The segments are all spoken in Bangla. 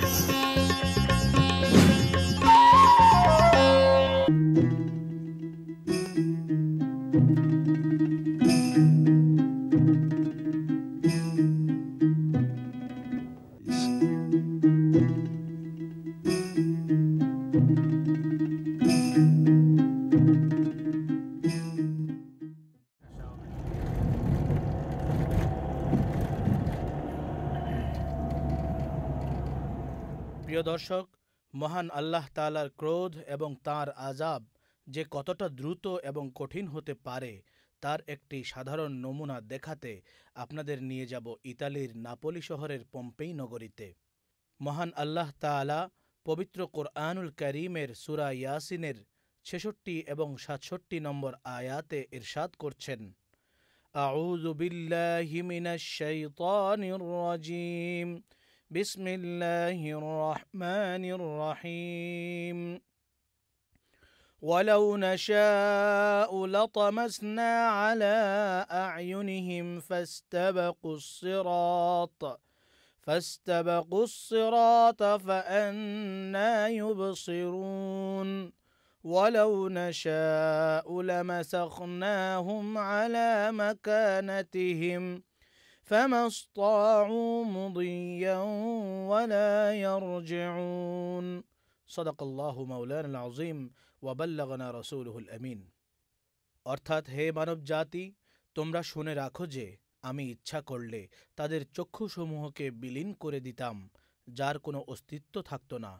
Thank you. দর্শক মহান আল্লাহ তালার ক্রোধ এবং তার আজাব যে কতটা দ্রুত এবং কঠিন হতে পারে তার একটি সাধারণ নমুনা দেখাতে আপনাদের নিয়ে যাব ইতালির নাপোলি শহরের পম্পেই নগরীতে মহান আল্লাহ তালা পবিত্র কোরআনুল করিমের সুরা ইয়াসিনের ছেষট্টি এবং সাতষট্টি নম্বর আয়াতে ইরশাদ করছেন আউজ বিল্লাহিমিনা মিনাশ রাজিম بسم الله الرحمن الرحيم ولو نشاء لطمسنا على أعينهم فاستبقوا الصراط فاستبقوا الصراط فأنا يبصرون ولو نشاء لمسخناهم على مكانتهم فما استطاعوا مضيا ولا يرجعون صدق الله مولانا العظيم وبلغنا رسوله الأمين অর্থাৎ হে মানব জাতি তোমরা শুনে রাখো যে আমি ইচ্ছা করলে তাদের চক্ষুসমূহকে বিলীন করে দিতাম যার কোনো অস্তিত্ব থাকত না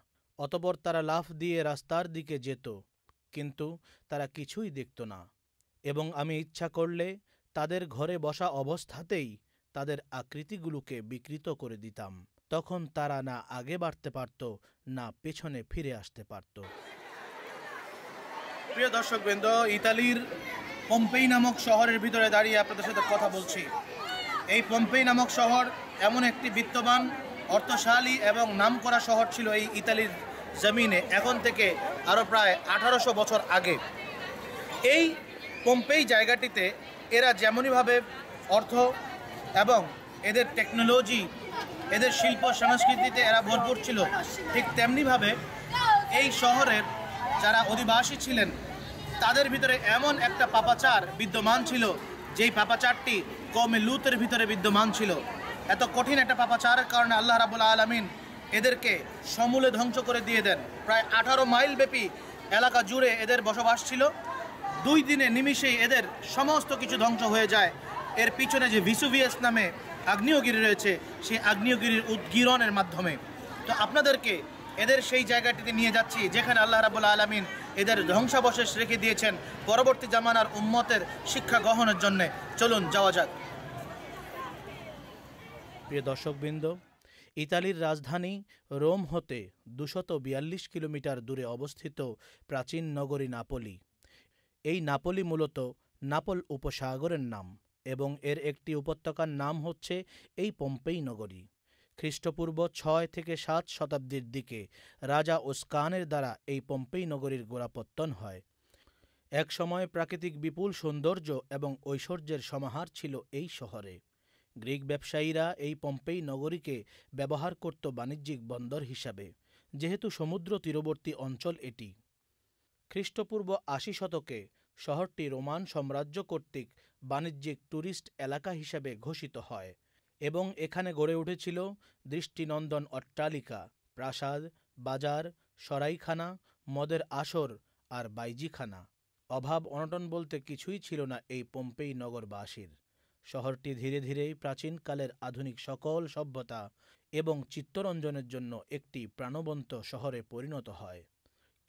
অতপর তারা লাফ দিয়ে রাস্তার দিকে যেত কিন্তু তারা কিছুই দেখত না এবং আমি ইচ্ছা করলে তাদের ঘরে বসা অবস্থাতেই তাদের আকৃতিগুলোকে বিকৃত করে দিতাম তখন তারা না আগে বাড়তে পারত না পেছনে ফিরে আসতে পারত প্রিয় বৃন্দ ইতালির পম্পেই নামক শহরের ভিতরে দাঁড়িয়ে আপনাদের সাথে কথা বলছি এই পম্পেই নামক শহর এমন একটি বিত্তমান অর্থশালী এবং নামকরা শহর ছিল এই ইতালির জমিনে এখন থেকে আরও প্রায় আঠারোশো বছর আগে এই পম্পেই জায়গাটিতে এরা যেমনইভাবে অর্থ এবং এদের টেকনোলজি এদের শিল্প সংস্কৃতিতে এরা ভরপুর ছিল ঠিক তেমনিভাবে এই শহরের যারা অধিবাসী ছিলেন তাদের ভিতরে এমন একটা পাপাচার বিদ্যমান ছিল যেই পাপাচারটি কমে লুতের ভিতরে বিদ্যমান ছিল এত কঠিন একটা পাপাচারের কারণে আল্লাহ রাবুল আলমিন এদেরকে সমূলে ধ্বংস করে দিয়ে দেন প্রায় আঠারো মাইল ব্যাপী এলাকা জুড়ে এদের বসবাস ছিল দুই দিনে নিমিষেই এদের সমস্ত কিছু ধ্বংস হয়ে যায় এর পিছনে যে ভিসুভিয়াস নামে আগ্নেয়গিরি রয়েছে সেই আগ্নেয়গিরির উদ্গীরণের মাধ্যমে তো আপনাদেরকে এদের সেই জায়গাটিতে নিয়ে যাচ্ছি যেখানে আল্লাহ রাবুল আলমিন এদের ধ্বংসাবশেষ রেখে দিয়েছেন পরবর্তী জামানার উম্মতের শিক্ষা গ্রহণের জন্যে চলুন যাওয়া যাক প্রিয় দর্শকবৃন্দ ইতালির রাজধানী রোম হতে দুশত বিয়াল্লিশ কিলোমিটার দূরে অবস্থিত প্রাচীন নগরী নাপলি এই নাপলি মূলত নাপল উপসাগরের নাম এবং এর একটি উপত্যকার নাম হচ্ছে এই পম্পেই নগরী খ্রিস্টপূর্ব ছয় থেকে সাত শতাব্দীর দিকে রাজা ওসকানের দ্বারা এই পম্পেই নগরীর গোড়াপত্তন হয় এক সময় প্রাকৃতিক বিপুল সৌন্দর্য এবং ঐশ্বর্যের সমাহার ছিল এই শহরে গ্রিক ব্যবসায়ীরা এই পম্পেই নগরীকে ব্যবহার করত বাণিজ্যিক বন্দর হিসাবে যেহেতু সমুদ্র তীরবর্তী অঞ্চল এটি খ্রিস্টপূর্ব আশি শতকে শহরটি রোমান সাম্রাজ্য কর্তৃক বাণিজ্যিক ট্যুরিস্ট এলাকা হিসাবে ঘোষিত হয় এবং এখানে গড়ে উঠেছিল দৃষ্টিনন্দন অট্টালিকা প্রাসাদ বাজার সরাইখানা মদের আসর আর বাইজিখানা অভাব অনটন বলতে কিছুই ছিল না এই পম্পেই নগরবাসীর শহরটি ধীরে ধীরেই প্রাচীনকালের আধুনিক সকল সভ্যতা এবং চিত্তরঞ্জনের জন্য একটি প্রাণবন্ত শহরে পরিণত হয়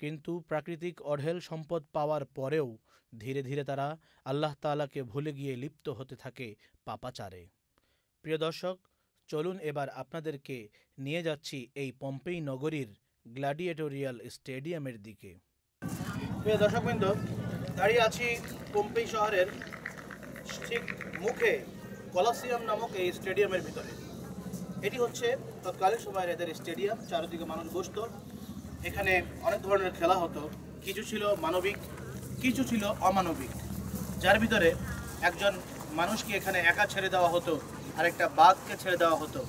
কিন্তু প্রাকৃতিক অঢেল সম্পদ পাওয়ার পরেও ধীরে ধীরে তারা আল্লাহ তালাকে ভুলে গিয়ে লিপ্ত হতে থাকে পাপাচারে প্রিয় দর্শক চলুন এবার আপনাদেরকে নিয়ে যাচ্ছি এই পম্পেই নগরীর গ্ল্যাডিয়েটোরিয়াল স্টেডিয়ামের দিকে প্রিয় দর্শকবৃন্দ দাঁড়িয়ে আছি পম্পেই শহরের ঠিক মুখে কলাসিয়াম নামক এই স্টেডিয়ামের ভিতরে এটি হচ্ছে তৎকালীন সময়ের এদের স্টেডিয়াম চারিদিকে মানুষ বসত এখানে অনেক ধরনের খেলা হতো কিছু ছিল মানবিক কিছু ছিল অমানবিক যার ভিতরে একজন মানুষকে এখানে একা ছেড়ে দেওয়া হতো আর একটা বাঘকে ছেড়ে দেওয়া হতো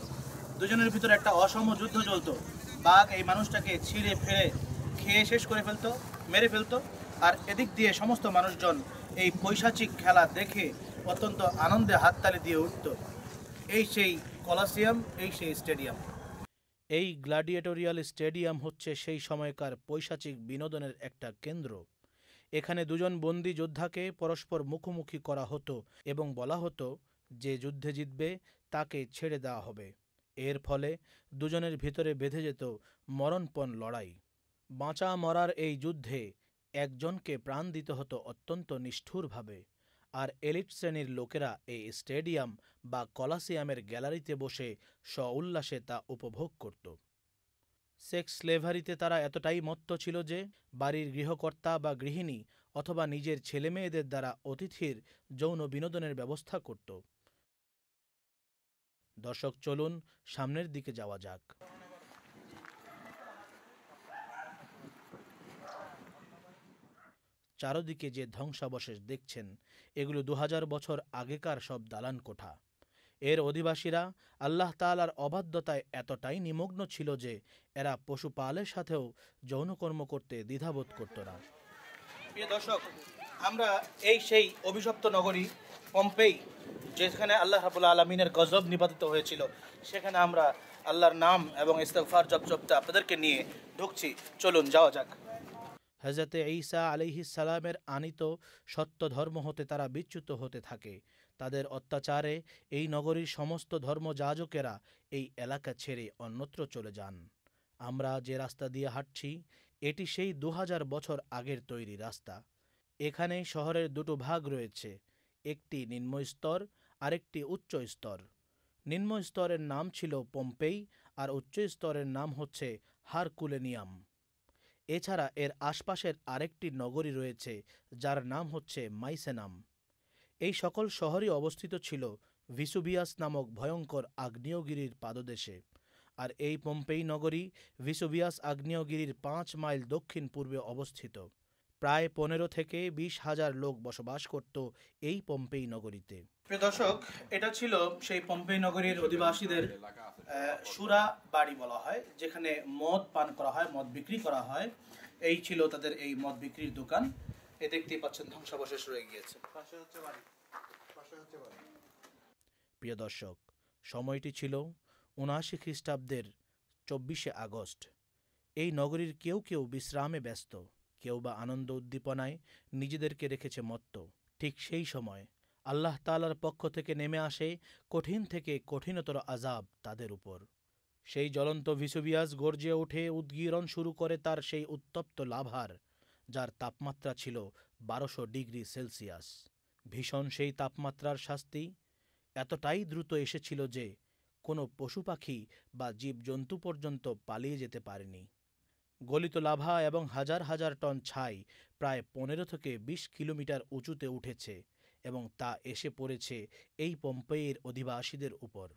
দুজনের ভিতরে একটা অসম যুদ্ধ চলতো বাঘ এই মানুষটাকে ছিঁড়ে ফেড়ে খেয়ে শেষ করে ফেলতো মেরে ফেলতো আর এদিক দিয়ে সমস্ত মানুষজন এই পৈশাচিক খেলা দেখে অত্যন্ত আনন্দে হাততালি দিয়ে উঠত এই সেই কলাসিয়াম এই সেই স্টেডিয়াম এই গ্লাডিয়েটোরিয়াল স্টেডিয়াম হচ্ছে সেই সময়কার পৈশাচিক বিনোদনের একটা কেন্দ্র এখানে দুজন বন্দী যোদ্ধাকে পরস্পর মুখোমুখি করা হতো এবং বলা হতো যে যুদ্ধে জিতবে তাকে ছেড়ে দেওয়া হবে এর ফলে দুজনের ভিতরে বেঁধে যেত মরণপণ লড়াই বাঁচা মরার এই যুদ্ধে একজনকে প্রাণ দিতে হতো অত্যন্ত নিষ্ঠুরভাবে আর এলিট শ্রেণীর লোকেরা এই স্টেডিয়াম বা কলাসিয়ামের গ্যালারিতে বসে স উল্লাসে তা উপভোগ করত সেক্স স্লেভারিতে তারা এতটাই মত্ত ছিল যে বাড়ির গৃহকর্তা বা গৃহিণী অথবা নিজের ছেলেমেয়েদের দ্বারা অতিথির যৌন বিনোদনের ব্যবস্থা করত দর্শক চলুন সামনের দিকে যাওয়া যাক চারদিকে যে ধ্বংসাবশেষ দেখছেন এগুলো দু বছর আগেকার সব দালান কোঠা এর অধিবাসীরা আল্লাহ তালার অবাধ্যতায় এতটাই নিমগ্ন ছিল যে এরা পশুপালের সাথেও যৌনকর্ম করতে দ্বিধাবোধ করত না প্রিয় দর্শক আমরা এই সেই অভিশপ্ত নগরী পম্পেই যেখানে আল্লাহ রাবুল আলমিনের গজব নিবাদিত হয়েছিল সেখানে আমরা আল্লাহর নাম এবং ইস্তফার জপ জপটা আপনাদেরকে নিয়ে ঢুকছি চলুন যাওয়া যাক হজরতে ঈসা সালামের আনিত সত্য ধর্ম হতে তারা বিচ্যুত হতে থাকে তাদের অত্যাচারে এই নগরীর সমস্ত ধর্মযাজকেরা এই এলাকা ছেড়ে অন্যত্র চলে যান আমরা যে রাস্তা দিয়ে হাঁটছি এটি সেই দু বছর আগের তৈরি রাস্তা এখানে শহরের দুটো ভাগ রয়েছে একটি নিম্নস্তর আরেকটি উচ্চ স্তর নিম্ন স্তরের নাম ছিল পম্পেই আর উচ্চ স্তরের নাম হচ্ছে হারকুলেনিয়াম এছাড়া এর আশপাশের আরেকটি নগরী রয়েছে যার নাম হচ্ছে মাইসেনাম এই সকল শহরই অবস্থিত ছিল ভিসুভিয়াস নামক ভয়ঙ্কর আগ্নেয়গিরির পাদদেশে আর এই পম্পেই নগরী ভিসুভিয়াস আগ্নেয়গিরির পাঁচ মাইল দক্ষিণ পূর্বে অবস্থিত প্রায় পনেরো থেকে বিশ হাজার লোক বসবাস করত এই পম্পেই নগরীতে প্রিয় দর্শক এটা ছিল সেই পম্পে নগরীর অধিবাসীদের সুরা বাড়ি বলা হয় যেখানে মদ পান করা হয় মদ বিক্রি করা হয় এই ছিল তাদের এই মদ বিক্রির দোকান এ দেখতেই পাচ্ছেন ধ্বংসাবশেষ রয়ে গিয়েছে প্রিয় দর্শক সময়টি ছিল উনআশি খ্রিস্টাব্দের চব্বিশে আগস্ট এই নগরীর কেউ কেউ বিশ্রামে ব্যস্ত কেউ বা আনন্দ উদ্দীপনায় নিজেদেরকে রেখেছে মত্ত ঠিক সেই সময় আল্লাহ তালার পক্ষ থেকে নেমে আসে কঠিন থেকে কঠিনতর আজাব তাদের উপর সেই জ্বলন্ত ভিসুবিয়াস গর্জে ওঠে উদ্গীরণ শুরু করে তার সেই উত্তপ্ত লাভার যার তাপমাত্রা ছিল বারোশো ডিগ্রি সেলসিয়াস ভীষণ সেই তাপমাত্রার শাস্তি এতটাই দ্রুত এসেছিল যে কোনো পশু পাখি বা জীবজন্তু পর্যন্ত পালিয়ে যেতে পারেনি গলিত লাভা এবং হাজার হাজার টন ছাই প্রায় পনেরো থেকে বিশ কিলোমিটার উঁচুতে উঠেছে এবং তা এসে পড়েছে এই পম্পেয়ের অধিবাসীদের উপর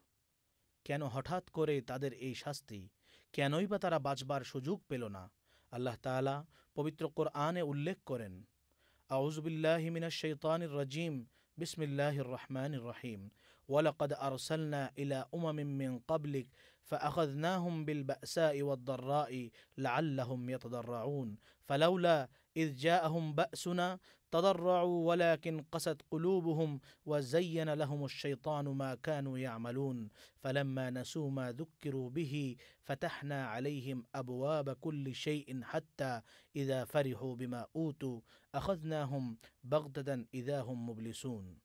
কেন হঠাৎ করে তাদের এই শাস্তি কেনই বা তারা বাঁচবার সুযোগ পেল না আল্লাহ তালা পবিত্র কোরআনে উল্লেখ করেন আউজবিল্লাহিমিনা শৈতানির রাজিম বিসমিল্লাহ রহমান রহিম ولقد ارسلنا الى امم من قبلك فاخذناهم بالباساء والضراء لعلهم يتضرعون فلولا اذ جاءهم باسنا تضرعوا ولكن قست قلوبهم وزين لهم الشيطان ما كانوا يعملون فلما نسوا ما ذكروا به فتحنا عليهم ابواب كل شيء حتى اذا فرحوا بما اوتوا اخذناهم بغته اذا هم مبلسون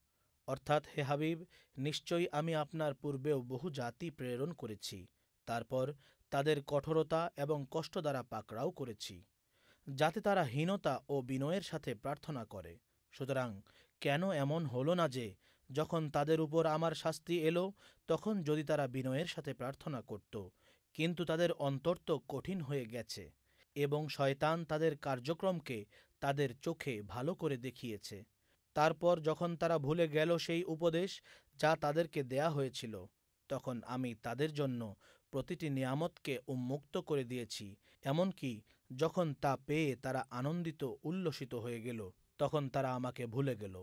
অর্থাৎ হে হাবিব নিশ্চয়ই আমি আপনার পূর্বেও বহু জাতি প্রেরণ করেছি তারপর তাদের কঠোরতা এবং কষ্ট দ্বারা পাকড়াও করেছি যাতে তারা হীনতা ও বিনয়ের সাথে প্রার্থনা করে সুতরাং কেন এমন হলো না যে যখন তাদের উপর আমার শাস্তি এলো তখন যদি তারা বিনয়ের সাথে প্রার্থনা করত কিন্তু তাদের অন্তর তো কঠিন হয়ে গেছে এবং শয়তান তাদের কার্যক্রমকে তাদের চোখে ভালো করে দেখিয়েছে তারপর যখন তারা ভুলে গেল সেই উপদেশ যা তাদেরকে দেয়া হয়েছিল তখন আমি তাদের জন্য প্রতিটি নিয়ামতকে উন্মুক্ত করে দিয়েছি এমনকি যখন তা পেয়ে তারা আনন্দিত উল্লসিত হয়ে গেল তখন তারা আমাকে ভুলে গেল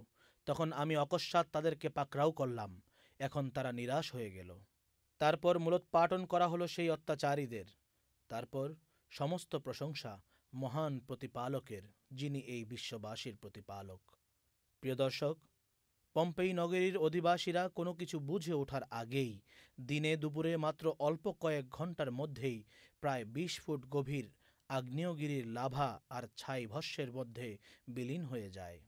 তখন আমি অকস্মাৎ তাদেরকে পাকড়াও করলাম এখন তারা নিরাশ হয়ে গেল তারপর মূলত পাটন করা হলো সেই অত্যাচারীদের তারপর সমস্ত প্রশংসা মহান প্রতিপালকের যিনি এই বিশ্ববাসীর প্রতিপালক প্রিয় দর্শক পম্পেই নগরীর অধিবাসীরা কোনো কিছু বুঝে ওঠার আগেই দিনে দুপুরে মাত্র অল্প কয়েক ঘন্টার মধ্যেই প্রায় বিশ ফুট গভীর আগ্নেয়গিরির লাভা আর ছাই ভস্যের মধ্যে বিলীন হয়ে যায়